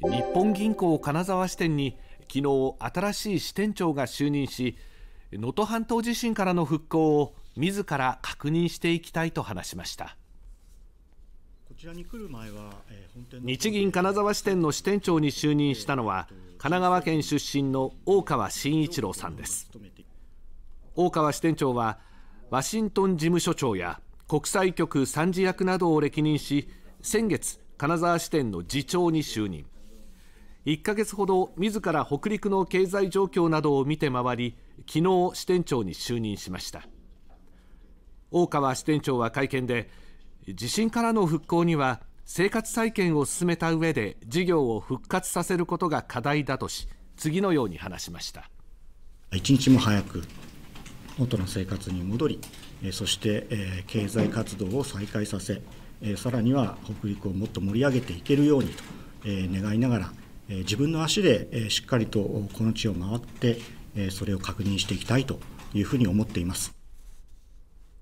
日本銀行金沢支店に昨日新しい支店長が就任し能登半島地震からの復興を自ら確認していきたいと話しました日銀金沢支店の支店長に就任したのは神奈川県出身の大川慎一郎さんです大川支店長はワシントン事務所長や国際局参事役などを歴任し先月金沢支店の次長に就任1ヶ月ほど自ら北陸の経済状況などを見て回り昨日支店長に就任しました大川支店長は会見で地震からの復興には生活再建を進めた上で事業を復活させることが課題だとし次のように話しました一日も早く元の生活に戻りそして経済活動を再開させさらには北陸をもっと盛り上げていけるようにと願いながら自分の足でしっかりとこの地を回って、それを確認していきたいというふうに思っています。